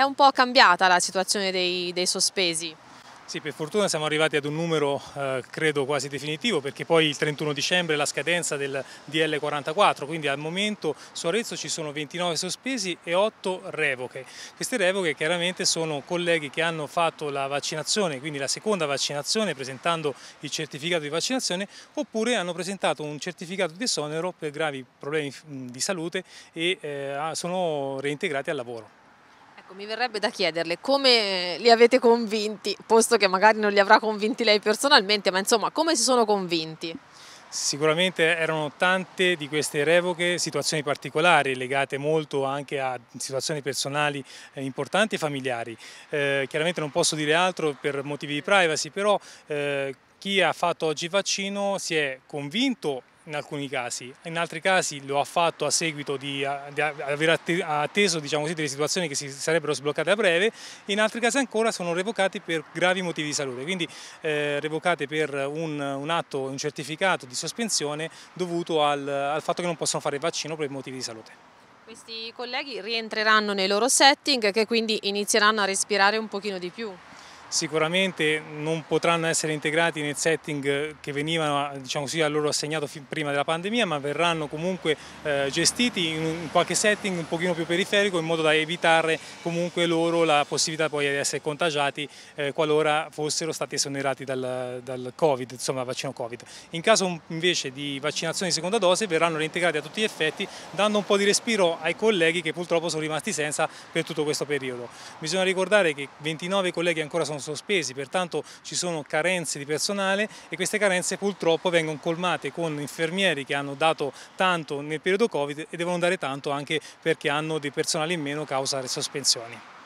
è un po' cambiata la situazione dei, dei sospesi. Sì, per fortuna siamo arrivati ad un numero eh, credo quasi definitivo perché poi il 31 dicembre è la scadenza del DL44, quindi al momento su Arezzo ci sono 29 sospesi e 8 revoche. Queste revoche chiaramente sono colleghi che hanno fatto la vaccinazione, quindi la seconda vaccinazione presentando il certificato di vaccinazione oppure hanno presentato un certificato di esonero per gravi problemi di salute e eh, sono reintegrati al lavoro. Ecco, mi verrebbe da chiederle come li avete convinti, posto che magari non li avrà convinti lei personalmente, ma insomma come si sono convinti? Sicuramente erano tante di queste revoche situazioni particolari legate molto anche a situazioni personali eh, importanti e familiari. Eh, chiaramente non posso dire altro per motivi di privacy, però eh, chi ha fatto oggi il vaccino si è convinto in alcuni casi, in altri casi lo ha fatto a seguito di, di aver atteso diciamo così, delle situazioni che si sarebbero sbloccate a breve, in altri casi ancora sono revocati per gravi motivi di salute, quindi eh, revocate per un, un, atto, un certificato di sospensione dovuto al, al fatto che non possono fare il vaccino per motivi di salute. Questi colleghi rientreranno nei loro setting che quindi inizieranno a respirare un pochino di più sicuramente non potranno essere integrati nel setting che veniva diciamo così, a loro assegnato prima della pandemia, ma verranno comunque eh, gestiti in qualche setting un pochino più periferico in modo da evitare comunque loro la possibilità poi di essere contagiati eh, qualora fossero stati esonerati dal, dal, Covid, insomma vaccino Covid. In caso invece di vaccinazione di seconda dose verranno reintegrati a tutti gli effetti dando un po' di respiro ai colleghi che purtroppo sono rimasti senza per tutto questo periodo. Bisogna ricordare che 29 colleghi ancora sono sospesi, pertanto ci sono carenze di personale e queste carenze purtroppo vengono colmate con infermieri che hanno dato tanto nel periodo Covid e devono dare tanto anche perché hanno dei personali in meno causa le sospensioni.